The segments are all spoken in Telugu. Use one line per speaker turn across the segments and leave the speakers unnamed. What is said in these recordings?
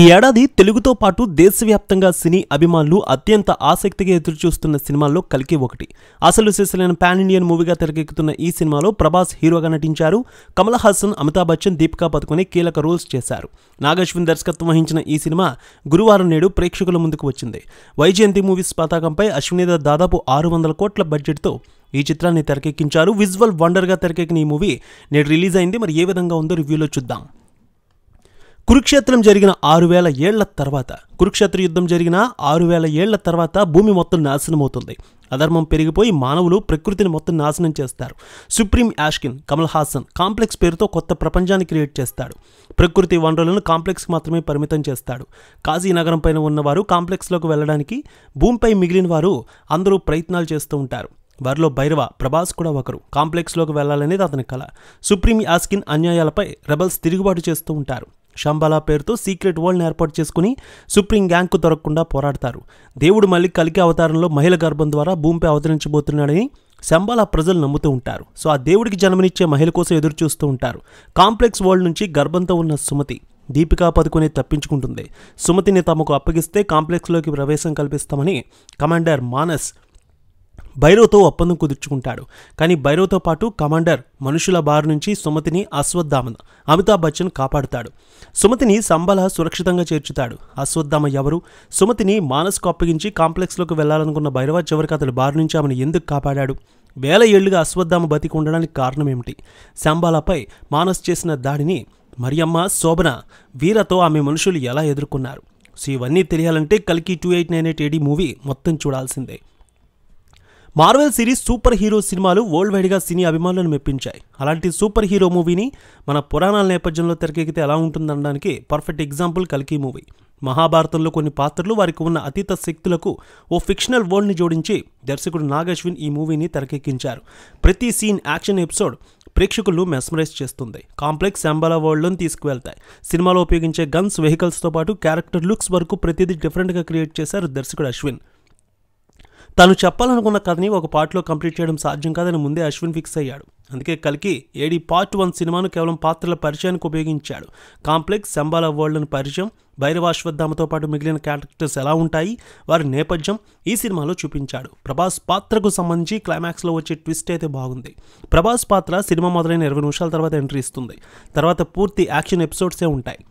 ఈ ఏడాది తెలుగుతో పాటు దేశవ్యాప్తంగా సినీ అభిమానులు అత్యంత ఆసక్తిగా ఎదురుచూస్తున్న సినిమాల్లో కలికి ఒకటి అసలు సిసలైన పాన్ ఇండియన్ మూవీగా తెరకెక్కుతున్న ఈ సినిమాలో ప్రభాస్ హీరోగా నటించారు కమల్ హాసన్ అమితాబ్ బచ్చన్ దీపికా పదుకొని కీలక రోల్స్ చేశారు నాగశ్విన్ దర్శకత్వం వహించిన ఈ సినిమా గురువారం నేడు ప్రేక్షకుల ముందుకు వచ్చింది వైజయంతి మూవీస్ పతాకంపై అశ్వినేద దాదాపు ఆరు వందల కోట్ల బడ్జెట్తో ఈ చిత్రాన్ని తెరకెక్కించారు విజువల్ వండర్గా తెరకెక్కిన ఈ మూవీ నేడు రిలీజ్ అయింది మరి ఏ విధంగా ఉందో రివ్యూలో చూద్దాం కురుక్షేత్రం జరిగిన ఆరు వేల ఏళ్ల తర్వాత కురుక్షేత్ర యుద్ధం జరిగిన ఆరు వేల ఏళ్ల తర్వాత భూమి మొత్తం నాశనం అవుతుంది అధర్మం పెరిగిపోయి మానవులు ప్రకృతిని మొత్తం నాశనం చేస్తారు supreme Yaskin Kamal Haasan complex పేరుతో కొత్త ప్రపంచాన్ని క్రియేట్ చేస్తాడు ప్రకృతి వనరులను కాంప్లెక్స్కి మాత్రమే పరిమితం చేస్తాడు కాజీ నగరం పైన ఉన్నవారు కాంప్లెక్స్లోకి వెళ్ళడానికి భూమిపై మిగిలిన వారు అందరూ ప్రయత్నాలు చేస్తూ ఉంటారు వారిలో భైరవ ప్రభాస్ కూడా ఒకరు కాంప్లెక్స్లోకి వెళ్ళాలనేది అతని కళ సుప్రీం యాస్కిన్ అన్యాయాలపై రెబల్స్ తిరుగుబాటు చేస్తూ ఉంటారు షంబాలా పేరుతో సీక్రెట్ వరల్డ్ని ఏర్పాటు చేసుకుని సుప్రీం గ్యాంగ్కు దొరకకుండా పోరాడతారు దేవుడు మళ్ళీ కలికి అవతారంలో మహిళ గర్భం ద్వారా భూమిపై అవతరించబోతున్నాడని శంబాలా ప్రజలు నమ్ముతూ ఉంటారు సో ఆ దేవుడికి జన్మనిచ్చే మహిళ కోసం ఎదురు చూస్తూ ఉంటారు కాంప్లెక్స్ వరల్డ్ నుంచి గర్భంతో ఉన్న సుమతి దీపికా పదుకొని తప్పించుకుంటుంది సుమతిని తమకు అప్పగిస్తే కాంప్లెక్స్లోకి ప్రవేశం కల్పిస్తామని కమాండర్ మానస్ భైరవ్తో ఒప్పందం కుదుర్చుకుంటాడు కానీ భైరవ్తో పాటు కమాండర్ మనుషుల బారు నుంచి సుమతిని అశ్వత్థామ అమితాబ్ బచ్చన్ కాపాడుతాడు సుమతిని సంబల సురక్షితంగా చేర్చుతాడు అశ్వత్థామ ఎవరు సుమతిని మానస్కు అప్పగించి కాంప్లెక్స్లోకి వెళ్లాలనుకున్న భైరవ చివరికి అతడు బారు నుంచి ఆమెను ఎందుకు కాపాడాడు వేల ఏళ్లుగా అశ్వత్థామ బతికి ఉండడానికి కారణం ఏమిటి శాంబాలాపై మానస్ చేసిన దాడిని మరియమ్మ శోభన వీరతో ఆమె మనుషులు ఎలా ఎదుర్కొన్నారు సో ఇవన్నీ తెలియాలంటే కలికి two eight nine eight AD movie మొత్తం చూడాల్సిందే మార్వెల్ సిరీస్ సూపర్ హీరో సినిమాలు వరల్డ్ వైడ్గా సినీ అభిమానులను మెప్పించాయి అలాంటి సూపర్ హీరో మూవీని మన పురాణాల నేపథ్యంలో తెరకెక్కితే ఎలా ఉంటుందనడానికి పర్ఫెక్ట్ ఎగ్జాంపుల్ కల్కి మూవీ మహాభారతంలో కొన్ని పాత్రలు వారికి ఉన్న అతీత శక్తులకు ఓ ఫిక్షనల్ వరల్డ్ని జోడించి దర్శకుడు నాగశ్విన్ ఈ మూవీని తెరకెక్కించారు ప్రతి సీన్ యాక్షన్ ఎపిసోడ్ ప్రేక్షకులు మెస్మరైజ్ చేస్తుంది కాంప్లెక్స్ అంబాలా వరల్డ్లోని తీసుకువెళ్తాయి సినిమాలో ఉపయోగించే గన్స్ వెహికల్స్తో పాటు క్యారెక్టర్ లుక్స్ వరకు ప్రతిదీ డిఫరెంట్గా క్రియేట్ చేశారు దర్శకుడు అశ్విన్ తను చెప్పాలనుకున్న కథని ఒక పార్ట్లో కంప్లీట్ చేయడం సాధ్యం కాదని ముందే అశ్విన్ ఫిక్స్ అయ్యాడు అందుకే కలికి ఏడి పార్ట్ వన్ సినిమాను కేవలం పాత్రల పరిచయానికి ఉపయోగించాడు కాంప్లెక్స్ శంబాల వరల్డ్ని పరిచయం అశ్వత్థామతో పాటు మిగిలిన క్యారెక్టర్స్ ఎలా ఉంటాయి వారి నేపథ్యం ఈ సినిమాలో చూపించాడు ప్రభాస్ పాత్రకు సంబంధించి క్లైమాక్స్లో వచ్చే ట్విస్ట్ అయితే బాగుంది ప్రభాస్ పాత్ర సినిమా మొదలైన ఇరవై నిమిషాల తర్వాత ఎంట్రీ ఇస్తుంది తర్వాత పూర్తి యాక్షన్ ఎపిసోడ్సే ఉంటాయి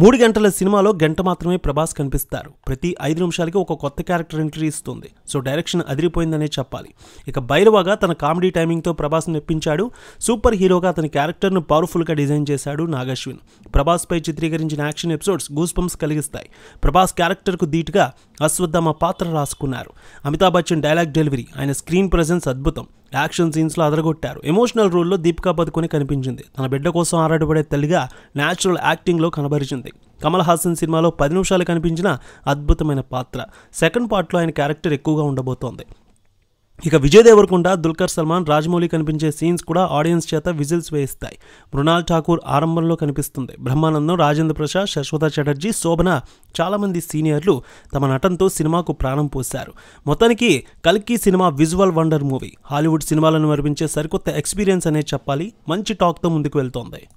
మూడు గంటల సినిమాలో గంట మాత్రమే ప్రభాస్ కనిపిస్తారు ప్రతి ఐదు నిమిషాలకి ఒక కొత్త క్యారెక్టర్ ఎంట్రీ ఇస్తుంది సో డైరెక్షన్ అదిరిపోయిందనే చెప్పాలి ఇక బైరవాగా తన కామెడీ టైమింగ్తో ప్రభాస్ మెప్పించాడు సూపర్ హీరోగా అతని క్యారెక్టర్ను పవర్ఫుల్గా డిజైన్ చేశాడు నాగశ్విన్ ప్రభాస్పై చిత్రీకరించిన యాక్షన్ ఎపిసోడ్స్ గూస్ పంప్స్ కలిగిస్తాయి ప్రభాస్ క్యారెక్టర్కు ధీటుగా అశ్వత్థామ పాత్ర రాసుకున్నారు అమితాబ్ బచ్చన్ డైలాగ్ డెలివరీ ఆయన స్క్రీన్ ప్రజెన్స్ అద్భుతం యాక్షన్ సీన్స్లో అదరగొట్టారు ఎమోషనల్ రోల్లో దీపికా పదుకొని కనిపించింది తన బిడ్డ కోసం ఆరాటపడే తల్లిగా న్యాచురల్ యాక్టింగ్లో కనబరిచింది కమల్ హాసన్ సినిమాలో పది నిమిషాలు కనిపించిన అద్భుతమైన పాత్ర సెకండ్ పార్ట్లో ఆయన క్యారెక్టర్ ఎక్కువగా ఉండబోతోంది ఇక విజయ్ దేవరకొండ దుల్కర్ సల్మాన్ రాజమౌళి కనిపించే సీన్స్ కూడా ఆడియన్స్ చేత విజిల్స్ వేయిస్తాయి మృణాల్ ఠాకూర్ ఆరంభంలో కనిపిస్తుంది బ్రహ్మానందం రాజేంద్ర ప్రసాద్ శశ్వత చటర్జీ శోభన చాలామంది సీనియర్లు తమ నటనతో సినిమాకు ప్రాణం పోశారు మొత్తానికి కల్కి సినిమా విజువల్ వండర్ మూవీ హాలీవుడ్ సినిమాలను మరిపించే సరికొత్త ఎక్స్పీరియన్స్ అనే చెప్పాలి మంచి టాక్తో ముందుకు వెళ్తోంది